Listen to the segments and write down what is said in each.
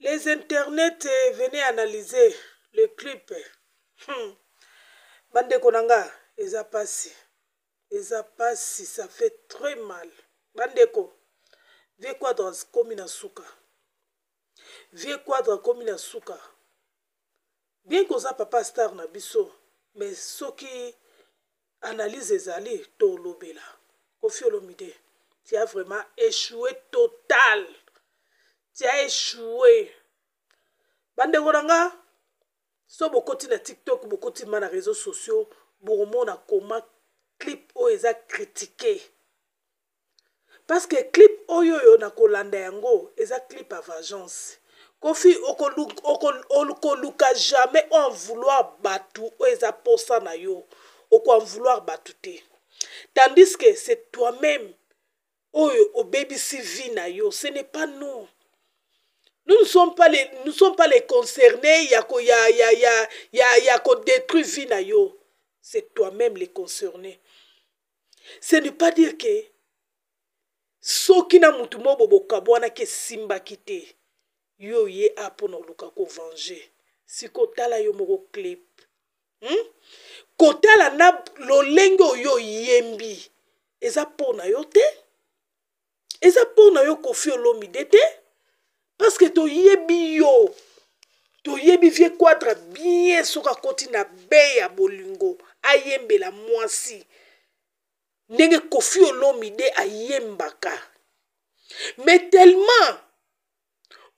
Les internets eh, venez analyser le clip hmm. bandeko na nga eza pasi eza pasi ça fait très mal bandeko vie quadre akomi na suka vie quadre akomi na suka bien koza papa star na biso mais soki analyse ezali tolobela kofi olomide tia vraiment échoué total tia ye choue bandeko na nga so bokoti na tiktok bokoti ma na réseau sociaux bokomona koma clip oyo eza kritike parce que clip oyo oyo nakolanda yango eza clip ya vengeance kofi okoluka jamais oenvouloir bato oyo eza mposa na yo okoenvouloir bato te tandis que c'est toi-même oyo obebisi vie na yo ce n'est pas nous Nous ne sommes pas les, nous sommes pas les concernés, ya ya ya ya ya ya détruit vie na yo. C'est toi-même les concernés Ce n'est pas dire que soki na mutu mobo bokabwana ke simba kite yo ye apona oluka ko venger siko la yo moko clip hmm? la na lolenge yo yembi eza mpona yo te eza mpona yo kofi olomide te parceke toyebi yo toyebi vie quadre bien soki akoti na be ya bolingo ayembela mwasi ndenge kofi olomide ayembaka me tellement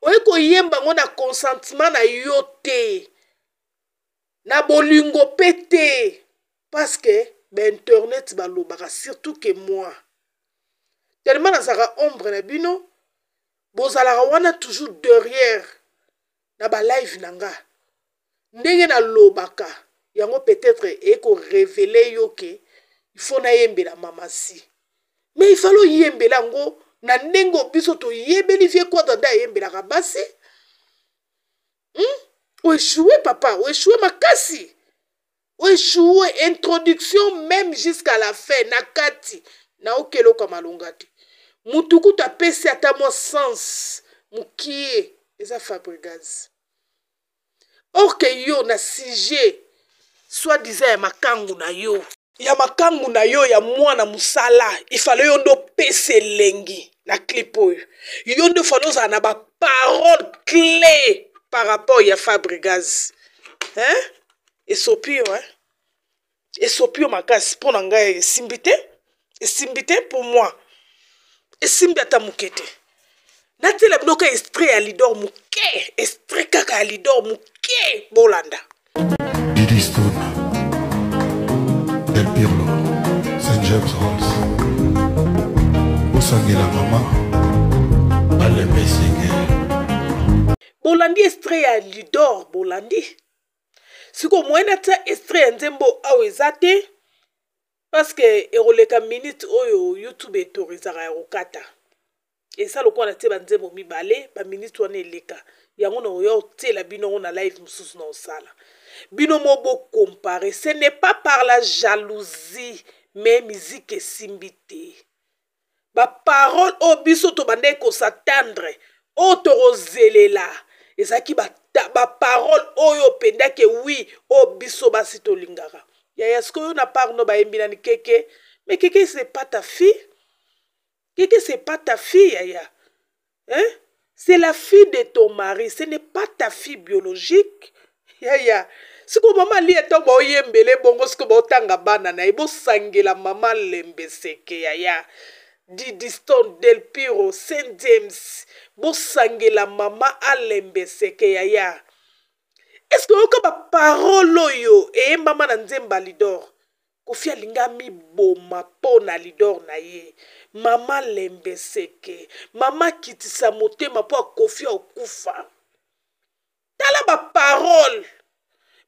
oye koyemba yango na consentement na yo te na bolingo mpe te parceke bainternet balobaka surtout ke moi tellement nazalaka ombre na bino bozalaka wana toujours derrière na balive na nga ndenge nalobaka yango peut-être ekorevele yo ke ifo nayembela mamasi me ifali oyembela yango na ndenge biso toyebeli vie kodre nde ayembelaka basi hmm? oeshue papa oeshue makasi oeshue introduction même jusqu'à la fin na kati naokeloka malonga te motu kutu apesi ata mwa sens mokie eza fabregas or ke yo na sujet soi disan ya makangu na yo ya makangu na yo ya mwana mosala efale yo nde opesa elengi na clip oyo yo nde efale ozala na baparole clé par rapport ya fabregas hein? esopi yo hein? esopi yo makasi mpo na ngai esimbi te esimbi te mpo moi esimbi ata moke te natiela bino ka estre ya lidor moke estre kaka ya lidor moke bolanda didi stone del pirlo st james rolls osangela mama balembesenge bolandi estre ya lidor bolandi sikoyo moyene ata estre ya nzembo awa eza te parceke ekoleka minute oyo youtube etorizaka ya kokata esala okwana tie banzembo mibale baminute wana eleka yango na oya otiela bino yango na live mosusu na osala bino mo bokompare ce n'est pas par la jalousie me miziki esimbi te baparole oyo oh, biso tobandai kosatendre oyo oh, tokozelela ezalaki baparole oyo opendaki wi oyo oh, biso basi tolingaka yaya sikoy oyo na part no bayembi nani keke me keke c'est pas ta fille keke c'est pas ta fille yaya hein c'est la fille de ton mari ce n'est pas ta fille biologique yaya sikoyo mama lia ntongo baoyembele bongo sikoyo baotanga bana na ye bosangela mama lembeseke yaya didiston del piro saint james bosangela mama alembeseke yaya estce oyoka baparole oyo eyembama na nzembo alidor kofi alinga miboma mpo na lidor na ye mama lembeseke mama akitisa motema mpo akofi akufa tala baparole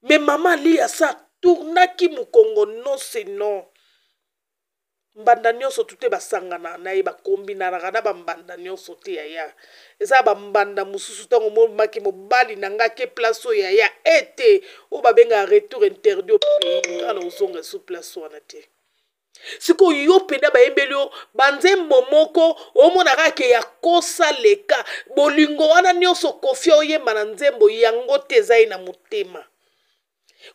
me mama aliasa atournaki mokongo non se non mbanda nyonso tute basangana na ye bakombinanaka na bambanda nyonso te yaya eza bambanda mosusu ntango momaki mobali na ngai ke place oyo yaya ete eh oyo babengaka retour interdit opei kana ozonga esu place wana te sikoyo yo mpenza bayembeli yo banzembo moko omonaka ke ya kosaleka bolingo wana nyonso kofi oyemba na nzembo yango te eza ye na motema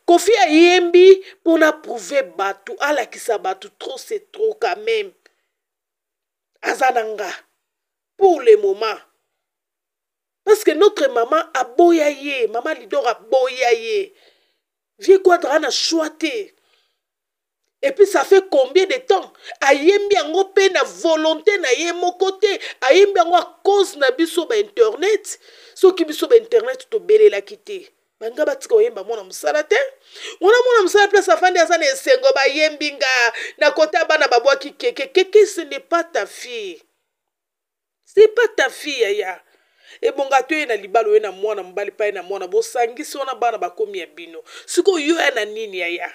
kofi ayembi mpona prouve bato alakisa bato tro se tro quand même aza na nga pour le moment parce que notre mama aboya ye mama lidor aboya ye vie quadre ana shwa te et puis ça fait combien de temps ayembi yango mpe na volonté na ye moko te ayembi yango a cause na biso bainternet soki biso bainternet tobelelaki te banga batika koyemba mwana mosala te wana mwana mosala place afandi aza na esengo bayembi nga na kota bana babwaki keke keke ce n'est pas ta fille ce n'est pas ta fille yaya ebonga to ye na libala oye na mwana mobali pa ye na mwana bosangisi wana bana bakomi ya bino sikoyo yo ya na nini yaya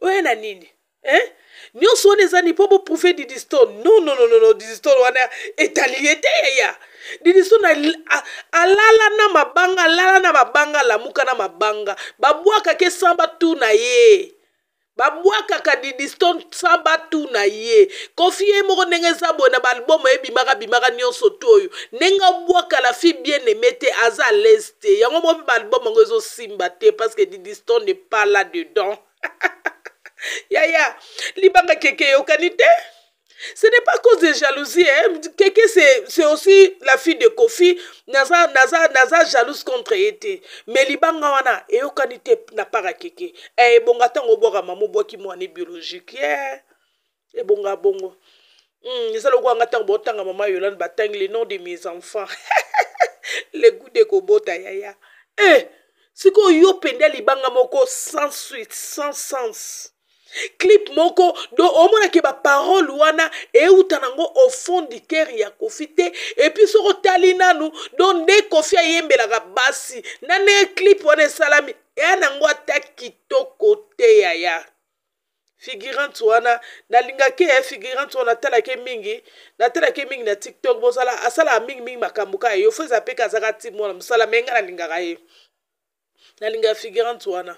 oya na nini eh? nyonso wana eza ni mpo boprouve didistone non non non non didistone wana etali ye te yeya didistone alala na mabanga alala na mabanga alamuka na mabanga babwakaka esamba tu na ye babwakaka didistone samba tu na ye kofi ye moko ndenge eza boye na baalbome ebimaka bimaka nyonso to oyo ndenge obwakala fi bien aime te aza alese te yango mo mpe baalbome yango ezosimba te parce que didistone ne pas là dedans yaya libanga keke eyokani te ce n'est pas cause de jalousie hein? keke c'est aussi la fille de kofi naza, naza, naza jalouse contre ye te mais libanga wana eyokani te na part ya keke ebonga eh, ntango obwakama mobwaki mwana biologique ye yeah. ebonga bongo mm, eza lokola nga ntango botanga mama yolande batangi le nom de mes enfants le goût de kobota yaya e eh, sikoyo yo pende libanga moko sans suite sans sens clip moko do omonaki baparole wana euta nango au fond du cœur ya kofi te epui soki otali nanu do nde kofi ayembelaka basi na nde clip wana esalami eya nango ata kitoko te yaya figurante wana nalingaki ya figurante wana natalaki mingi natalaki mingi na tiktok bosala asalaka mingimingi makambo ka ye yo fo eza mpe kazaka ti mwana mosala me nga nalingaka ye nalingaka figurante wana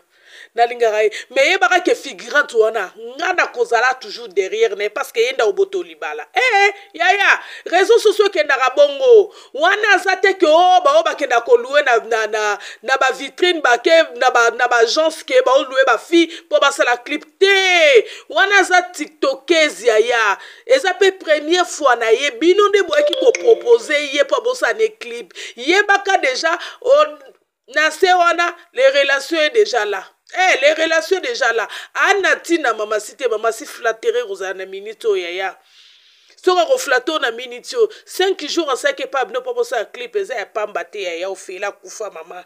nalingaka ye me yebaka ke figurante wana nga nakozala toujours derrière ne parceke ye nda obota olibala ee eh, eh, yaya réseau sociaux ekendaka bongo wana aza te ke o oh, bao bakenda kolue na, na, na, na bavitrine bake na bagence ba ke baolue bafille mpo basala clip te wana aza tiktokese yaya eza mpe première fois na ye bino nde boyaki kopropose ye mpo abosana clip yebaka deja na se wana les relations est déjà là Eh, les relations déjà là anati na mamasi te mamasi flattere kozala na minute oyo oh, yaya soki akoflate na minute oyo oh. cinq jours asalaki epa bino mpo mosala clipe eza ya pamba te yaya ofela akufa mama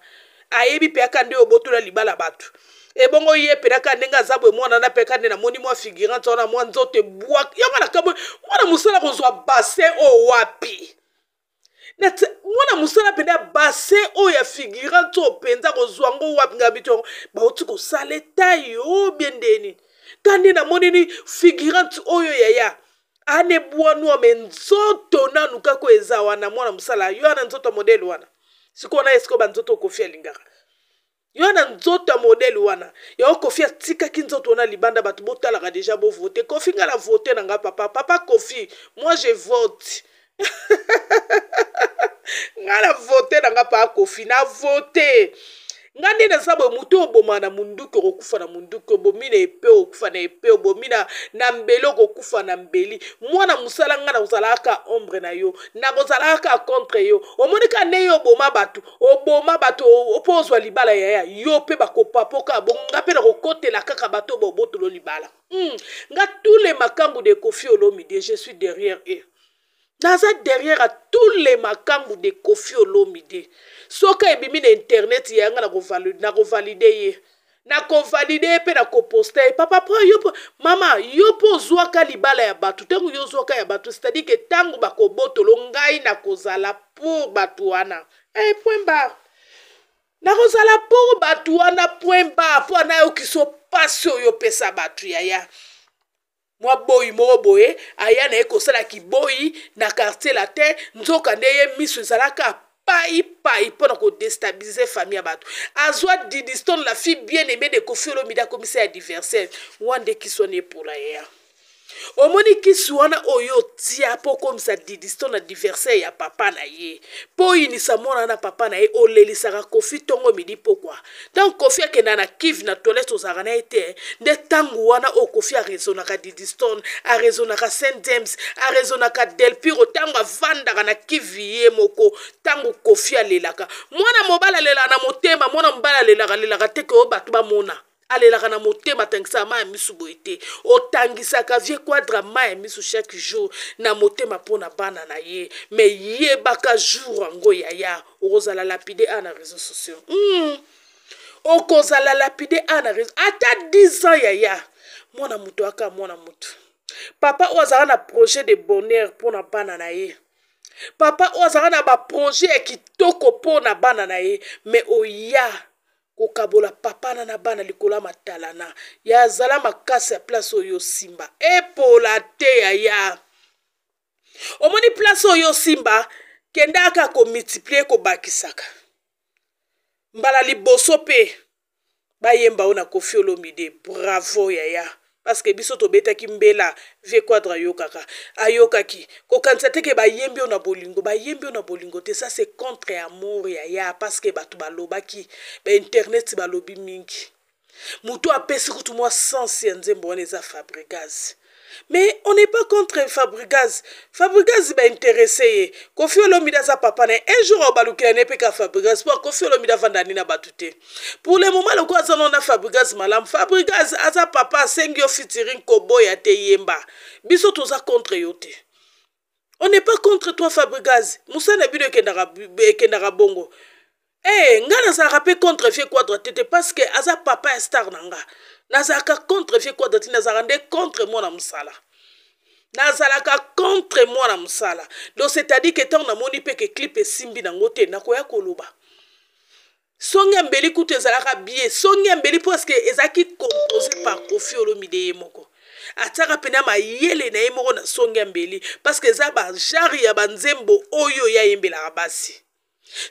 ayebi mpe aka nde obotola libala bato ebongo eh, ye mpe naka ndenge aza boye mwana na mpe ka nde namoni mwa figurante wana mwa nzoto ebwaki yango nakambo mwana mosala kozwa bassin owapi oh, nati mwana mosala mpenza base oyo ya figurant to mpenza kozwa ngo wapi nga bito yango bauti kosala etai o biendeni ta nde namoni ni figurant oyo yaya ane bwani wa me nzoto nanu kako eza wana mwana mosala yo ana nzoto ya modele wana sikoyo na esiko banzoto okofi alingaka yo na nzoto ya modele wana yango kofi atikaki nzoto wana libanda bato botalaka deja bovote kofi ngai na vote na ngai papa papa kofi moi je vote ngai na vote na ngai mpa akofi na vote nga nde naza boye motu oboma na munduki okokufa na munduki obomi na epe okokufa na epe obomi na, na mbeli okokufa na mbeli mwana mosala nga nakozalaka ombre na yo nakozalaka contre yo omonika nde yo oboma bato oboma bato mpo ozwa libala yaya yo mpe bakopapoka bongo nga mpe nakokotela kaka bato oyo bobotolo libala mm. nga tous les makambo de kofi olomi de je suis derrière eux naza derrière ya tule makambo de kofi olomide soki ebimi na internet ya yanga nakovalide ye nakovalide ye mpe nakoposte ye papa po yo po mama yo mpo ozwaka libala ya bato ntango yo ozwaka ya bato c'est-à-dire ke ntango bakobotolo ngai nakozala pour bato wana e point bar nakozala pour bato wana point bar mpo anayokiso mpasi oyo opesa bato yaya mwa boyi moko boye aya na ye kosala kiboyi na quartier la te nzoka nde ye miso ezalaka paipai mpona kodestabilize famille ya bato azwa didiston la fille bien aimé de kofi olomide akomisa ya diversaire wandekiswana epola ya omoni kisi wana oyo otia mpo okomisa didisto na diverser ya papa na ye mpo oyinisa mwana na papa na ye olelisaka kofi ntongo midi pokwa ntango kofi akenda na kive na toilette ozalaka na ye te nde ntango wana okofi arezonaka didiston arezonaka saint james arezonaka delpiro ntango avandaka na kivi ye moko ntango kofi alelaka mwana mobali alelaka na motema mwana mobali alelaka alelaka te ke oyo bato bamona alelaka na motema atangisaka mai ya misu boye te otangisaka vie quadre mai ya misu chaque jour na motema mpo na bana na ye me yebaka jour yango yaya okozala lapide a na réseau sociaux mm. okozala lapide a na réseau ata 10 ans yaya mwana moto aka mwana moto papa oyo azalaka na projet de bonheur mpo na bana na ye papa oyo azalaka na baprojet ya kitoko mpo na bana na ye me oya kokabola papana na bana likolo ya matalana ya azala makasi ya place oyo osimba epola te yaya omoni place oyo osimba kendaka komultiplie kobakisaka mbala liboso mpe bayemba oyo na kofi olomide bravo yaya parceke biso tobetaki mbela vie quadre ayokaka ayokaki kokanisa teke bayembi yo na bolingo bayembi yo na bolingo te sa se contre amour ya ya parceke bato balobaki bainternet balobi mingi motu apesi kutu mwa sense ya nzembo wana eza fabrigas me on n'est pas contre fabrigas fabrigas bainteresse ye kofi olomide aza papa na ye un jour obalukila na ye mpe ka fabrigas mpo kofi olomide avanda nini na bato te pour le moment lokola aza nano na fabrigas malamu fabrigas aza papa asengi yo fitirin koboya te yemba biso toza contre yo te on n'est pas contre toi fabrigas mosala na bino ekendaka bongo e hey, ngai nazalaka mpe contre fie quadre tete parce que aza papa ya star na nga nazalaka contre vie kuwa dati nazalaka nde contre mwana mosala nazalaka contre mwana mosala donc c'est-à-dire ke ntango namoni mpe ke clipe esimbi nango te nakoya koloba songe mbeli kutu ezalaka bie songe mbeli parceke ezalaki compose par kofi olomide ye moko atiaka pene mayele na ye moko na songe mbeli parceke eza bajare ya banzembo oyo ya yembelaka basi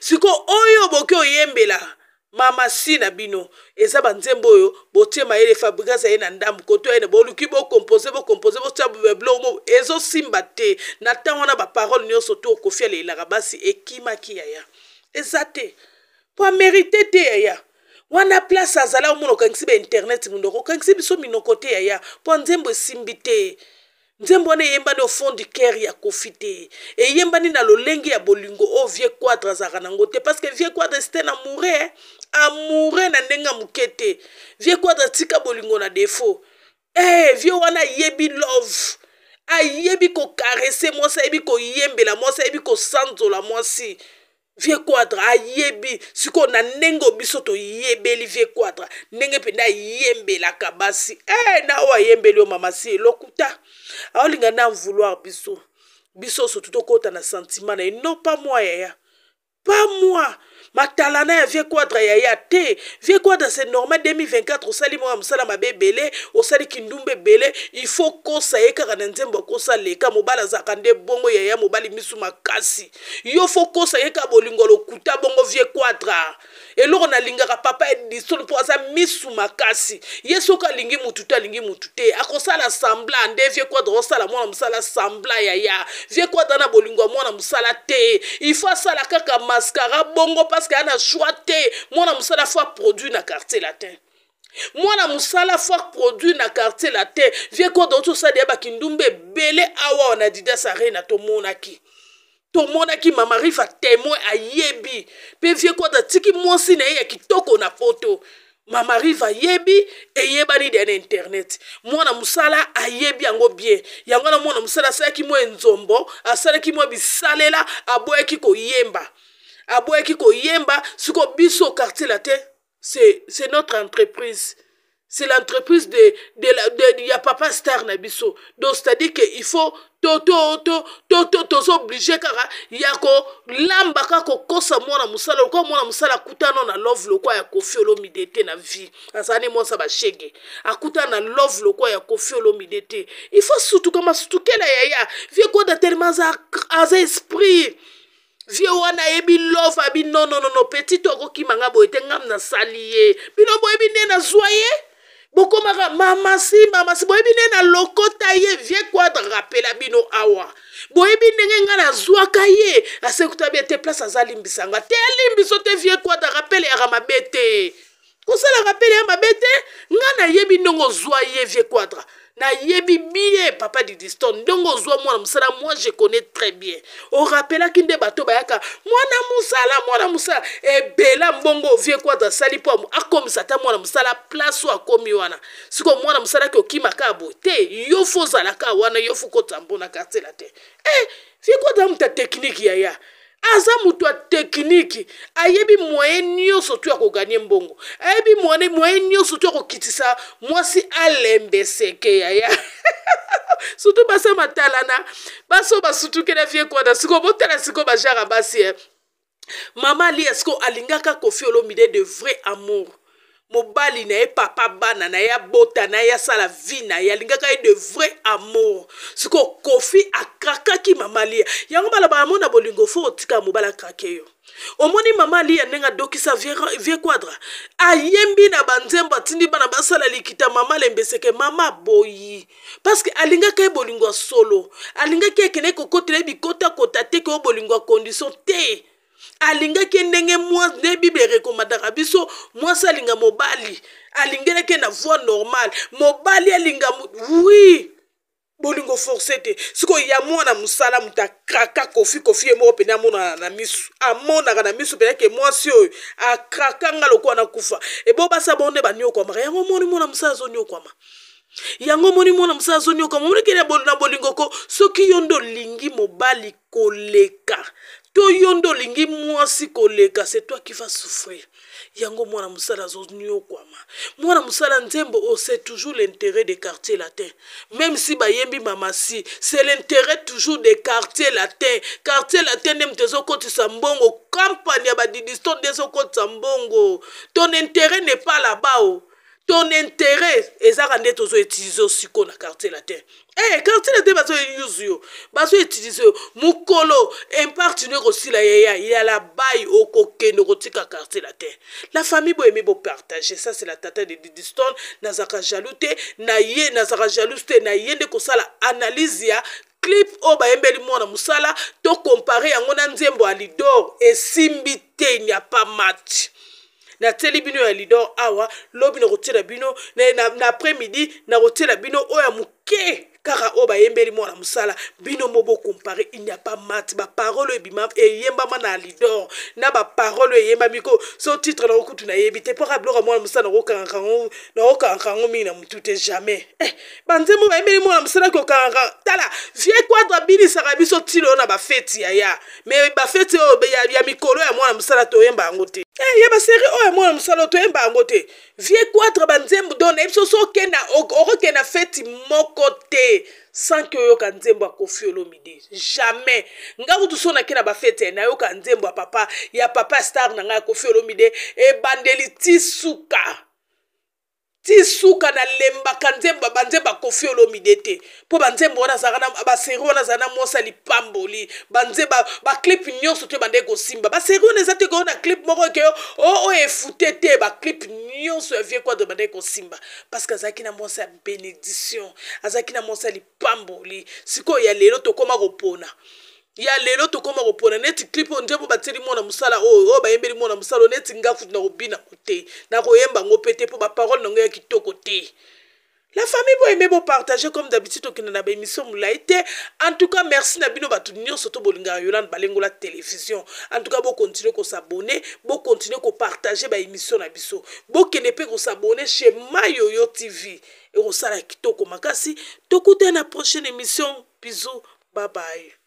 sikoyo oyo boki oyembela mamasi na bino eza banzembo oyo botie mayele fabrikasa ye na ndambu koto yene boluki bokompose bokompose botia biloko mo ezosimba te na ntango wana baparole nyonso to okofia lelaka basi ekimaki yaya eza te po amerite te yaya wana place azala omona okangisi bainternet mindoko okangisi biso minoko te yaya mpo nzembo esimbi te nzembo wana eyembani au fond du cœur ya kofi te eyembani na lolenge ya bolingo oyo oh, vieux quadre azalaka nango te parce que vieux quadre site na moure amoure na ndenge ya moke te vieux quadre atika bolingo na defo e eh, vieux wana ayebi love ayebi kokarese mwasi ayebi koyembela mwasi ayebi kosanzola mwasi vie quadra ayebi sikoyo na ndenge biso toyebeli vie quadra ndenge mpenza ayembelaka basi e na oyo ayembeli yo mama si elokuta aolinga nde anvouloir biso biso so tutokɔta na sentima na ye non pas moi yaya pas moi matala na ya vie quadre ya ya te vie quadre c'est normal 2024 osali moko ya mosala mabe ebele osali kindumba ebele il faut kosa ye kaka na nzembo akosa leka mobali azalaka nde bongo yaya mobali misu makasi yo fo kosa ye kaka bolingo lokuta bongo vie quadre eloko nalingaka papa edison mpo aza misu makasi ye soki alingi motu te alingi motu te akosala sambla nde vie quadre osala mwana mosala sambla yaya vie quadre na bolingo ya mwana mosala te il faut asala kaka mascara bongo parceke aza na shwi te mwana mosala fo aproduit na quartier latin mwana mosala fo aproduit na quartier latin vie kode oti osala ya bakindumba ebele awa na didas arena tomonaki tomonaki mama rifa témoin ayebi mpe vie kode atiki mwasi na ye ya kitoko na poto mama rive ayebi eyebani dia na internet mwana mosala ayebi yango bien yango wana mwana mosala asalaki mwa enzombo asalaki mwa bisalela aboyaki koyemba aboyaki koyemba sikoyo biso quartier la te c'est notre entreprise c'est l'entreprise de, de, la, de, ya papa star na biso donc c'est-à-dire que il faut toza oblige kaka ya kolamba kaka kokosa mwana mosala lokola mwana mosala akutana na love lokola ya kofi olomide te na vie azalani mwasa bashege akutana na love lokola ya kofi olomide te il faut sutuka masutukela yaya vie koda telema aza esprit vie wana ayebi love abi nononono petite okokima nga boye te ngam nasali ye bino boyebi nde nazwa ye bokomaka mamasi mamasi boyebi nde nalokota ye vie quadre rapela bino awa boyebi ndenge ngai nazwaka ye asekuta bie te place azalimbisa nga te alimbiso te vie quadre rapele yaka mabe te kosalaka pele ya mabe te ngai nayebi ndongo ozwa ye vie quadre nayebi bie papa didiston ndenge ozwa mwana mosala moi je connais très bien orapelaki nde bato bayaka mwana mosala mwana mosala ebela mbongo ovie kwata asali mpo akomisa ata mwana mosala place oyo akomi wana sikoyo mwana mosalaki okimaka boye te yo fo ozalaka wana yo fo kota mbona kartela te e vie kwata muta teknike yaya aza moto ya tekniki ayebi moye nyonso to ya koganie mbongo ayebi moye nyonso to ya kokitisa mwasi alembe seke ya ya surtout basa matalana baso basutuki na vie kwana sikoyo botala sikoyo bajara basi e mama ali esiko alingaka kofi olomide de vrai amour mobali na ye papa bana na ye abota na ye asala vi na ye alingaka ye de vrai amour sikoyo kofi akrakaki mama lia yango balaba yango na bolingo fo otika mobali akrake yo omoni mama lia ndenge adokisa vie quadre ayembi na banzembo atindi bana basala likita mama lembeseke mama boyi parceke alingaka ye bolingo ya solo alingaki ekende kokotela ye bikotakota te ke oyo bolingo ya condition te alingaki ndenge nde bible erekomandaka biso mwasi alinga mobali alingelaki na voi normale mobali alinga wi bolingo force te sikoyo ya mwana mosala moto akraka kofi kofi ye moko pene amonaka na miso amonaka na miso pene ke mwasi oyo akrakanga lokola na kufa ebo basala bongo nde baniokwamaka yango moni mwana mosala azoniokwama yango omoni mwana mosala azoniokwama omonekeli na bolingo ko soki yo nde olingi mobali koleka to yo nde olingi mwasi koleka se toi qui va souffrir yango mwana mosala azoniokwama mwana mosala nzembo o oh, c'est toujours l'intérêt des quartiers latins même si bayembi mamasi c'est l'intérêt toujours des quartiers latins quartier latin nde moto ezokotisa mbongo kampani ya badidiston nde ezokotisa mbongo ton intérêt n'est pas là-bas o oh. ton intérêt ezaka nde tozoutilize siko na quartier latin e eh, quartier latin bazoyuse yo bazoutilize yo mokolo impartine kosila yeya ya labai okokende kotika quartier latin la famille boyemi bopartage ça c'est la tata de didiston nazalaka jaloux te na ye nazalaka jalouse te na ye nde kosala analyse ya clip oyo bayembeli mwana mosala to kompare yango na nzembo ya lidor esimbi te il n'y a pas match nateli bino ya lidor awa lobi nakotiela bino na, na, na après midi nakotiela bino oyo ya moke kaka oyo bayembeli mwana mosala bino mo bokompare il n'y a pas mat baparole oyo eyembama na lidor na baparole oyo eyembami ko so titre na okutu nayebi te mpoka biloko mwana mosala nakokangaka yango mingi na motu te jamais eh, banzembo bayembeli mwana mosala kokangaka tala vie quadre abinisaka biso ntilo oyo na bafeti yaya me bafeti oyo ya mikolo ya mwana mosala toyemba yango te e eh, ye baseri oyo mwana mosala toyemba yango te vie quatre banzembo do nayebi so so okenda okokenda feti moko te sans ke oyoka nzembo ya kofi olomide jamais nga kutu so nakenda bafete eh, nayoka nzembo ya papa ya papa star na ngai ya kofi olomide ebandeli ti suka ti suka na lembaka nzembo banzembo akofi olomide te mpo banzembo wana azalaka na baseri wana azala na mwosa lipamboli banzembo baclipe nyonso te bandeki kosimba baseri wana eza te koyo na clipe moko ekeyo oyo efute te baclipe nyonso ya vie quadre bandeki kosimba parceke azalaki na mwosa ya benediction azalaki na mwosa ya lipamboli sikoyo ya lelo tokóma kopona ya lelo tokóma kopona neti clipe nzembo batieli mwana mosala oyo oyo bayembeli mwana mosala oyo neti ngafu na kobinako te na koyembango mpe te mpo baparole nango ya kitoko te la famille boyeme bopartage comme d'habitude tokende na baémission molai te en tout cas merci na bino bato nyonso to bolingaka yolande balengola télévision en tout cas bokontinue kosabone bokontinue kopartage baémission na biso bokende mpe kosabone chez mayoyo tv ekosala kitoko makasi tokutana na prochaine émission bisou babaye